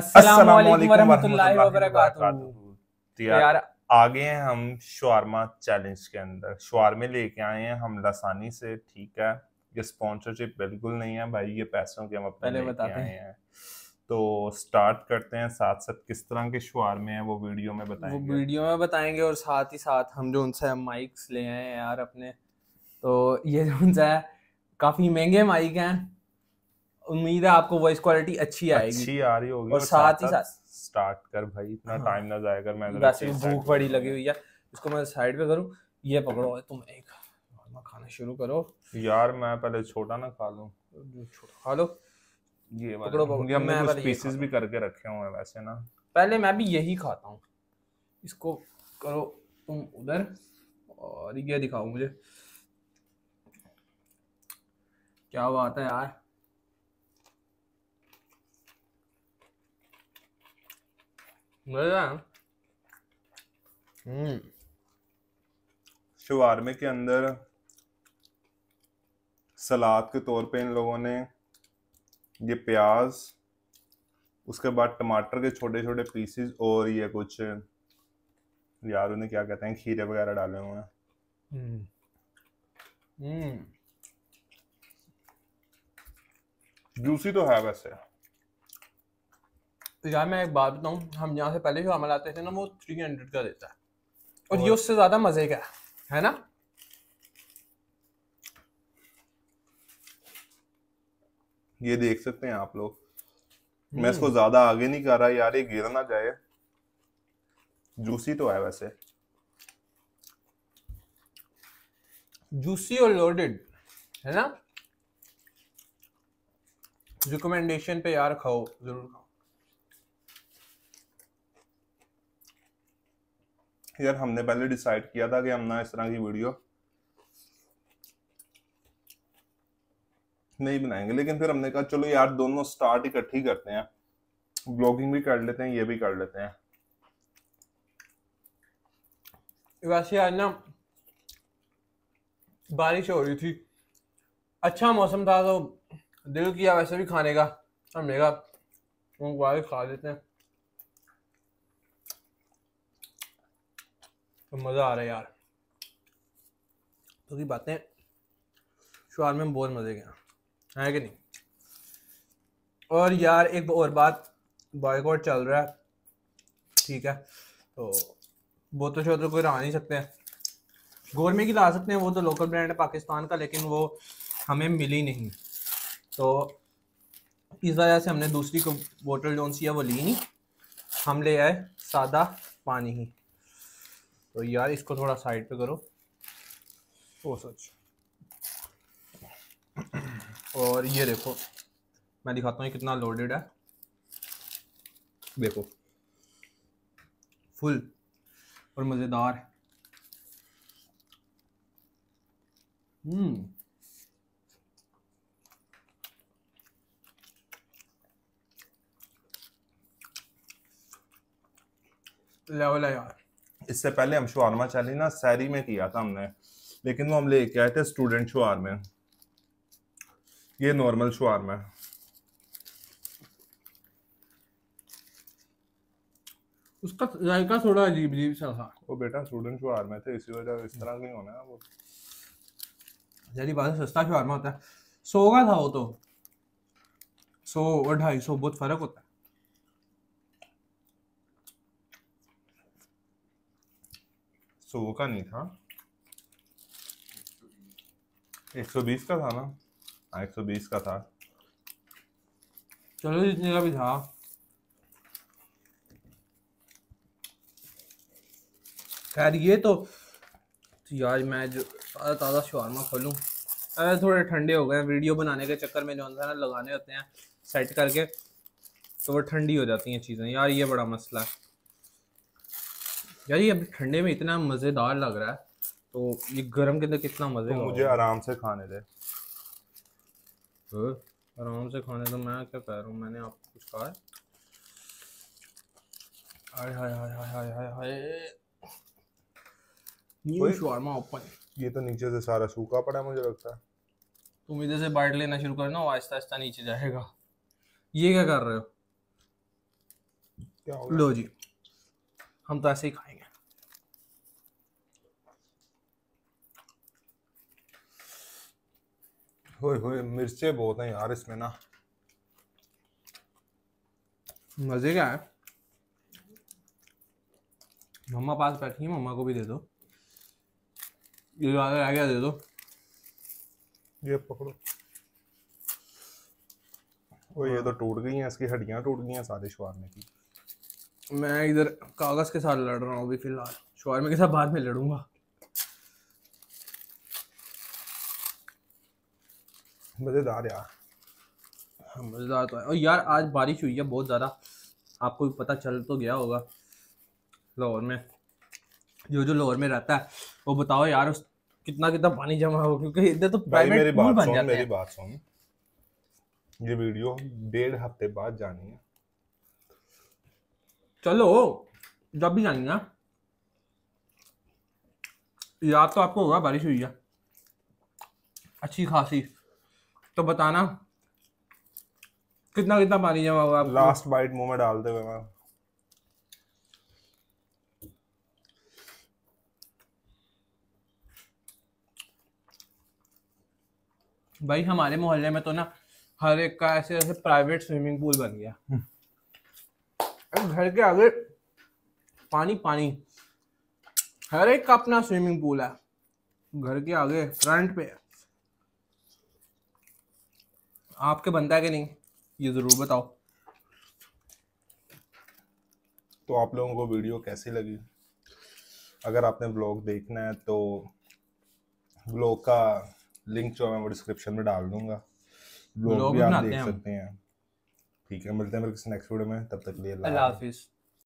तो यार आगे हैं हम चैलेंज के अंदर लेके आए हैं हम लसानी से ठीक है ये स्पॉन्सरशिप बिल्कुल नहीं है भाई ये पैसों के हम अपने बताते हैं तो स्टार्ट करते हैं साथ साथ किस तरह के शुआर में है वो वीडियो में बताएंगे वो वीडियो में बताएंगे और साथ ही साथ हम जो उनसे माइक्स ले आए हैं यार अपने तो ये जो उनसे काफ़ी महंगे माइक हैं उम्मीद है आपको वॉइस क्वालिटी अच्छी आएगी अच्छी आ रही होगी और साथ ही साथ स्टार्ट कर भाई इतना टाइम हाँ। ना जाया कर मैं वैसे भूख बड़ी लगी हुई है इसको मैं साइड पे करूँ ये पकड़ो तुम एक खाना शुरू करो यार मैं पहले छोटा ना खा लूँ छोटा खा लो ये पकड़ो पकड़ो मैं कुछ पीसेस भी करके रखे हुए हैं वैसे ना पहले मैं भी यही खाता हूँ इसको करो तुम उधर और ये दिखाओ मुझे क्या बात है यार मजा हम्म के अंदर सलाद के तौर पे इन लोगों ने ये प्याज उसके बाद टमाटर के छोटे छोटे पीसेस और ये कुछ यार उन्हें क्या कहते हैं खीरे वगैरह डाले हुए हैं जूसी हम्म। हम्म। तो है वैसे तो यार मैं एक बात बताऊँ हम यहाँ से पहले जो अमल आते थे ना वो थ्री हंड्रेड का देता है और, ये उससे ज़्यादा मज़े का है ना ये देख सकते हैं आप लोग मैं इसको हम्म। ज़्यादा आगे नहीं कर रहा यार ये गिर ना जाए जूसी तो है वैसे जूसी और लोडेड है ना रिकमेंडेशन पे यार खाओ जरूर खाओ यार हमने पहले डिसाइड किया था कि हम ना इस तरह की वीडियो नहीं बनाएंगे लेकिन फिर हमने कहा चलो यार दोनों स्टार्ट इकट्ठी करते हैं ब्लॉगिंग भी कर लेते हैं ये भी कर लेते हैं वैसे आज ना बारिश हो रही थी अच्छा मौसम था तो दिल किया वैसे भी खाने का हमने कहा खा लेते हैं तो मज़ा आ रहा है यार क्योंकि की बातें शुरू में बहुत मज़े गए हैं कि नहीं और यार एक और बात बॉयकॉट चल रहा है ठीक है तो वो तो कोई रहा नहीं सकते हैं गोरमे की ला सकते हैं वो तो लोकल ब्रांड है पाकिस्तान का लेकिन वो हमें मिली नहीं तो इस वजह से हमने दूसरी को बोतल जोन सी है वो ली नहीं हम ले आए सादा पानी ही तो यार इसको थोड़ा साइड पे करो ओ सच और ये देखो मैं दिखाता हूँ कितना लोडेड है देखो फुल और मज़ेदार हम्म लेवल है यार इससे पहले हम शवारमा चाली ना सैरी में किया था हमने लेकिन वो हम लेके आए थे स्टूडेंट शुआर में ये नॉर्मल शुआर में उसका जायका थोड़ा अजीब अजीब सा था वो बेटा स्टूडेंट शुआर में थे इसी वजह इस तरह नहीं होना वो जारी बात सस्ता शुआर में होता है सौ का था वो तो सौ और ढाई सौ बहुत फर्क होता है सौ वो का नहीं था एक सौ बीस का था ना हाँ एक सौ बीस का था चलो जितने का भी था खैर ये तो, यार मैं जो ताज़ा ताज़ा शवारमा खोलूँ अरे थोड़े ठंडे हो गए वीडियो बनाने के चक्कर में जो है ना लगाने होते हैं सेट करके तो वो ठंडी हो जाती हैं चीज़ें यार ये बड़ा मसला है यार ये अभी ठंडे में इतना मज़ेदार लग रहा है तो ये गर्म के अंदर कितना मज़े तो मुझे आराम से खाने दे हाँ, आराम से खाने दो मैं क्या कह रहा हूँ मैंने आपको कुछ कहा hi hi hi hi hi hi hi new shawarma open ये तो नीचे से सारा सूखा पड़ा है मुझे लगता है तुम इधर से बाइट लेना शुरू करना और आहिस्ता आहिस्ता नीचे जाएगा ये क्या कर रहे हो क्या हो लो जी हम तो ऐसे ही खाएंगे होए होए मिर्चे बहुत हैं यार इसमें ना मजे क्या है मम्मा पास बैठी है मम्मा को भी दे दो ये जो आगे आ गया दे दो ये पकड़ो ओ ये तो टूट गई हैं इसकी हड्डियां टूट गई हैं सारे में की मैं इधर कागज के साथ लड़ रहा हूँ अभी फिलहाल शवारमे के साथ बाद में लड़ूंगा मज़ेदार यार हाँ, मज़ेदार तो है और यार आज बारिश हुई है बहुत ज़्यादा आपको भी पता चल तो गया होगा लाहौर में जो जो लाहौर में रहता है वो बताओ यार उस कितना कितना पानी जमा हो क्योंकि इधर तो प्राइवेट पूल बन जाते हैं मेरी बात सुन ये वीडियो डेढ़ हफ्ते बाद जानी है चलो जब भी जाएंगे ना याद तो आपको होगा बारिश हुई है अच्छी खासी तो बताना कितना कितना पानी जमा होगा लास्ट बाइट मुंह में डालते हुए मैं भाई हमारे मोहल्ले में तो ना हर एक का ऐसे ऐसे प्राइवेट स्विमिंग पूल बन गया हम्म। घर के आगे पानी पानी हर एक का अपना स्विमिंग पूल है घर के आगे फ्रंट पे आपके बनता है कि नहीं ये जरूर बताओ तो आप लोगों को वीडियो कैसी लगी अगर आपने ब्लॉग देखना है तो ब्लॉग का लिंक जो मैं डिस्क्रिप्शन में डाल दूंगा ब्लॉग भी आप देख सकते हैं ठीक है मिलते हैं फिर किसी नेक्स्ट वीडियो में तब तक लिए अल्लाह हाफिज़